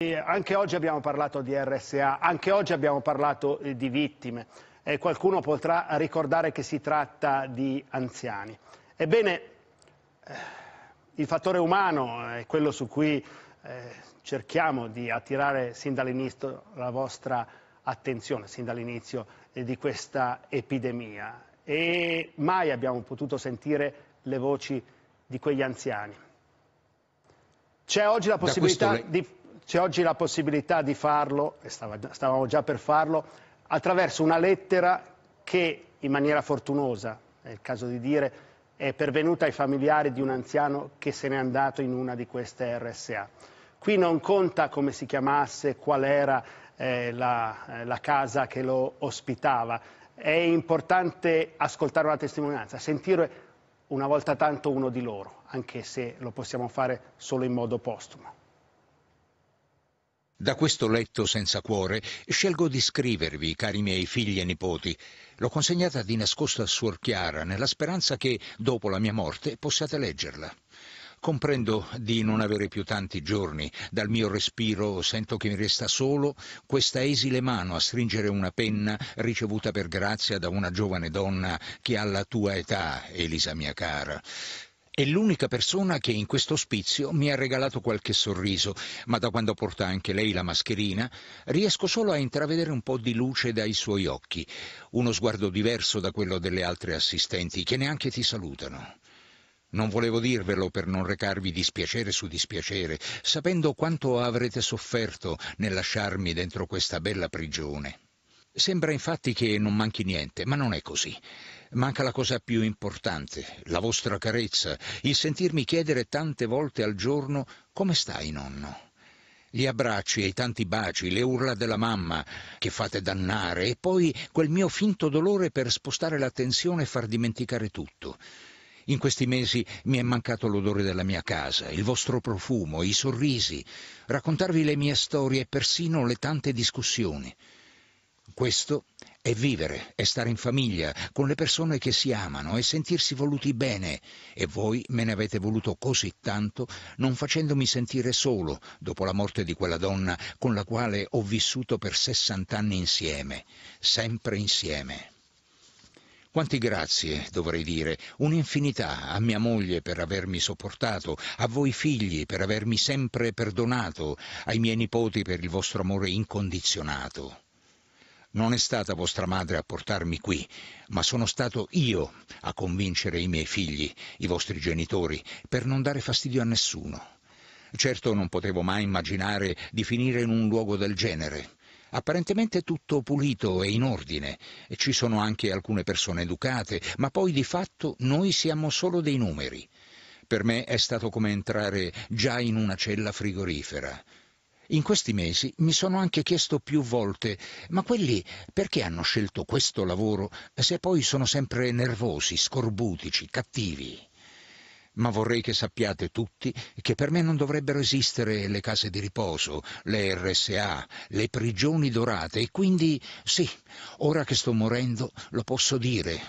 E anche oggi abbiamo parlato di RSA, anche oggi abbiamo parlato eh, di vittime. Eh, qualcuno potrà ricordare che si tratta di anziani. Ebbene, eh, il fattore umano è quello su cui eh, cerchiamo di attirare sin dall'inizio la vostra attenzione, sin dall'inizio di questa epidemia. E mai abbiamo potuto sentire le voci di quegli anziani. C'è oggi la possibilità di c'è oggi la possibilità di farlo, e stavamo già per farlo, attraverso una lettera che in maniera fortunosa, è il caso di dire, è pervenuta ai familiari di un anziano che se n'è andato in una di queste RSA. Qui non conta come si chiamasse, qual era eh, la, eh, la casa che lo ospitava. È importante ascoltare una testimonianza, sentire una volta tanto uno di loro, anche se lo possiamo fare solo in modo postumo. Da questo letto senza cuore scelgo di scrivervi, cari miei figli e nipoti. L'ho consegnata di nascosto a Suor Chiara, nella speranza che, dopo la mia morte, possiate leggerla. Comprendo di non avere più tanti giorni, dal mio respiro sento che mi resta solo questa esile mano a stringere una penna ricevuta per grazia da una giovane donna che ha la tua età, Elisa mia cara. È l'unica persona che in questo ospizio mi ha regalato qualche sorriso, ma da quando porta anche lei la mascherina, riesco solo a intravedere un po' di luce dai suoi occhi, uno sguardo diverso da quello delle altre assistenti, che neanche ti salutano. Non volevo dirvelo per non recarvi dispiacere su dispiacere, sapendo quanto avrete sofferto nel lasciarmi dentro questa bella prigione. Sembra infatti che non manchi niente, ma non è così. Manca la cosa più importante, la vostra carezza, il sentirmi chiedere tante volte al giorno come stai nonno gli abbracci e i tanti baci, le urla della mamma che fate dannare e poi quel mio finto dolore per spostare l'attenzione e far dimenticare tutto. In questi mesi mi è mancato l'odore della mia casa, il vostro profumo, i sorrisi, raccontarvi le mie storie e persino le tante discussioni. Questo è vivere, è stare in famiglia, con le persone che si amano e sentirsi voluti bene. E voi me ne avete voluto così tanto, non facendomi sentire solo dopo la morte di quella donna con la quale ho vissuto per 60 anni insieme, sempre insieme. Quanti grazie, dovrei dire, un'infinità a mia moglie per avermi sopportato, a voi figli per avermi sempre perdonato, ai miei nipoti per il vostro amore incondizionato. Non è stata vostra madre a portarmi qui, ma sono stato io a convincere i miei figli, i vostri genitori, per non dare fastidio a nessuno. Certo non potevo mai immaginare di finire in un luogo del genere. Apparentemente tutto pulito e in ordine, ci sono anche alcune persone educate, ma poi di fatto noi siamo solo dei numeri. Per me è stato come entrare già in una cella frigorifera. In questi mesi mi sono anche chiesto più volte, ma quelli perché hanno scelto questo lavoro se poi sono sempre nervosi, scorbutici, cattivi? Ma vorrei che sappiate tutti che per me non dovrebbero esistere le case di riposo, le RSA, le prigioni dorate e quindi sì, ora che sto morendo lo posso dire,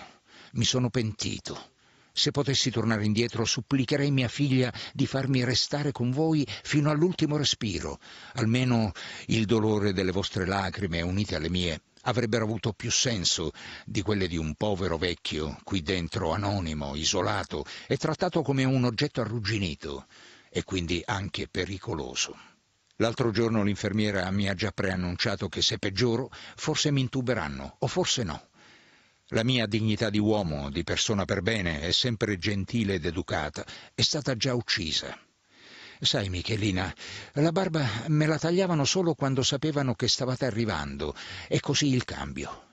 mi sono pentito. Se potessi tornare indietro, supplicherei mia figlia di farmi restare con voi fino all'ultimo respiro. Almeno il dolore delle vostre lacrime unite alle mie avrebbero avuto più senso di quelle di un povero vecchio qui dentro anonimo, isolato e trattato come un oggetto arrugginito e quindi anche pericoloso. L'altro giorno l'infermiera mi ha già preannunciato che se peggioro forse mi intuberanno o forse no. La mia dignità di uomo, di persona per bene e sempre gentile ed educata, è stata già uccisa. Sai, Michelina, la barba me la tagliavano solo quando sapevano che stavate arrivando, e così il cambio.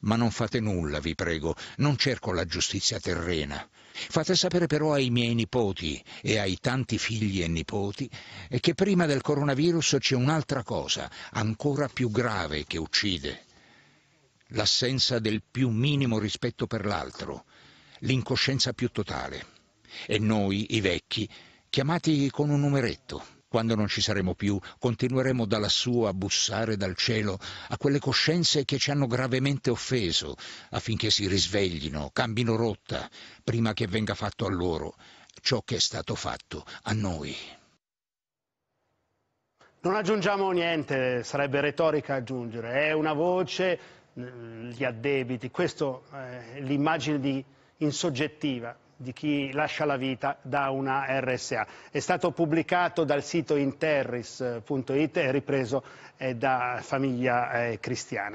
Ma non fate nulla, vi prego, non cerco la giustizia terrena. Fate sapere però ai miei nipoti e ai tanti figli e nipoti che prima del coronavirus c'è un'altra cosa, ancora più grave, che uccide, l'assenza del più minimo rispetto per l'altro, l'incoscienza più totale. E noi, i vecchi, chiamati con un numeretto. Quando non ci saremo più, continueremo da lassù a bussare dal cielo a quelle coscienze che ci hanno gravemente offeso, affinché si risveglino, cambino rotta, prima che venga fatto a loro ciò che è stato fatto a noi. Non aggiungiamo niente, sarebbe retorica aggiungere, è una voce Mm, gli addebiti, questa è eh, l'immagine insoggettiva di chi lascia la vita da una RSA. È stato pubblicato dal sito interris.it e ripreso eh, da Famiglia eh, Cristiana.